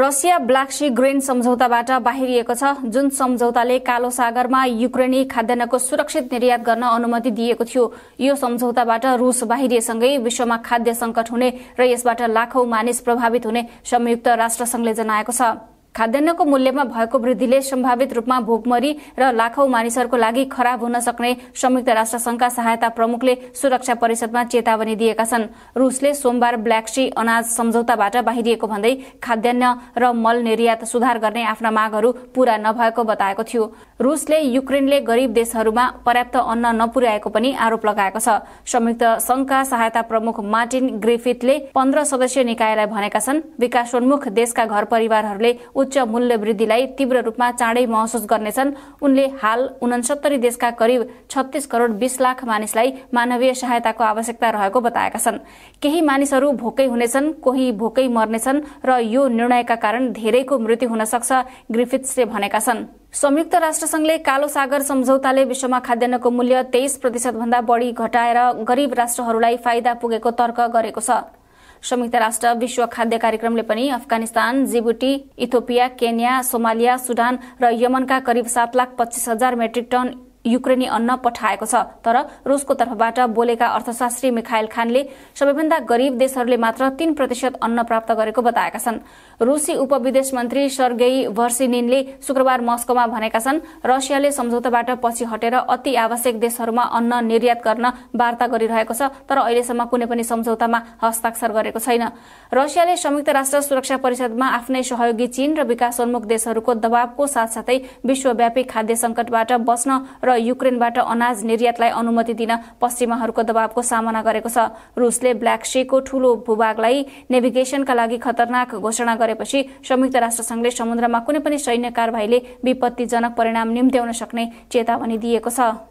Russia Black Sea grain सम्झौताबाट बाहिरिएको छ जुन सम्झौताले कालो सागरमा युक्रेनी खाद्यान्नको सुरक्षित निर्यात गर्न अनुमति दिएको थियो यो सम्झौताबाट रूस बाहिरिएसँगै विश्वमा खाद्य संकट हुने र यसबाट लाखौं मानिस प्रभावित हुने संयुक्त राष्ट्रसंघले जनाएको छ खाद्यान्नको मूल्यमा भएको वृद्धिले सम्भावित रूपमा भोकमरी र लाखौं मानिसहरूको लागि खराब हुन सक्ने संयुक्त राष्ट्र संघका सहायता प्रमुखले सुरक्षा परिषदमा चेतावनी दिएका छन् रूसले सोमबार ब्ल्याक सी अनाज सम्झौताबाट बाहिरिएको भन्दै खाद्यान्न र मल निर्यात सुधार गर्ने आफ्ना मागहरू पूरा नभएको बताएको थियो रूसले युक्रेनले गरीब देशहरूमा पर्याप्त अन्न नपुर्याएको पनि आरोप लगाएको छ संयुक्त संघका सहायता प्रमुख मार्टिन ग्रिफिथले पन्ध्र सदस्यीय निकायलाई भनेका छन् विकासोन्मुख देशका घर परिवारहरूले उच्च मूल्य वृद्धिलाई तीव्र रूपमा चाँडै महसुस गर्नेछन् उनले हाल उनसत्तरी देशका करिब छत्तीस करोड़ बीस लाख मानिसलाई मानवीय सहायताको आवश्यकता रहेको बताएका छन् केही मानिसहरू भोकै हुनेछन् कोही भोकै मर्नेछन् र यो निर्णयका कारण धेरैको मृत्यु हुन सक्छ ग्रिफिथ्सले भनेका छन् संयुक्त राष्ट्रसंघले कालो सागर सम्झौताले विश्वमा खाद्यान्नको मूल्य तेइस प्रतिशत भन्दा बढ़ी घटाएर गरीब राष्ट्रहरूलाई फाइदा पुगेको तर्क गरेको छ संयुक्त राष्ट्र विश्व खाद्य कार्यक्रमले पनि Afghanistan Djibouti Ethiopia Kenya Somalia Sudan र यमनका करिब सात लाख पच्चीस हजार मेट्रिक टन युक्रेनी अन्न पठाएको छ तर रुसको तर्फबाट बोलेका अर्थशास्त्री मिखायल खानले सबैभन्दा गरीब देशहरूले मात्र तीन प्रतिशत अन्न प्राप्त गरेको बताएका छन् रुसी उपविदेश मन्त्री सर्गेई भर्सिनिनले शुक्रबार मस्कोमा भनेका छन् रसियाले सम्झौताबाट पछि हटेर अति आवश्यक देशहरूमा अन्न निर्यात गर्न वार्ता गरिरहेको छ तर अहिलेसम्म कुनै पनि सम्झौतामा हस्ताक्षर गरेको छैन रसियाले संयुक्त राष्ट्र सुरक्षा परिषदमा आफ्नै सहयोगी चीन र विकासोन्मुख देशहरूको दबावको साथसाथै विश्वव्यापी खाद्य संकटबाट बस्न र युक्रेनबाट अनाज निर्यातलाई अनुमति दिन पश्चिमाहरूको दबावको सामना गरेको छ रुसले ब्ल्याक सीको ठूलो भूभागलाई नेभिगेसनका लागि खतरनाक घोषणा गरेपछि संयुक्त राष्ट्रसंघले समुद्रमा कुनै पनि सैन्य कार्यवाहीले विपत्तिजनक परिणाम निम्त्याउन सक्ने चेतावनी दिएको छ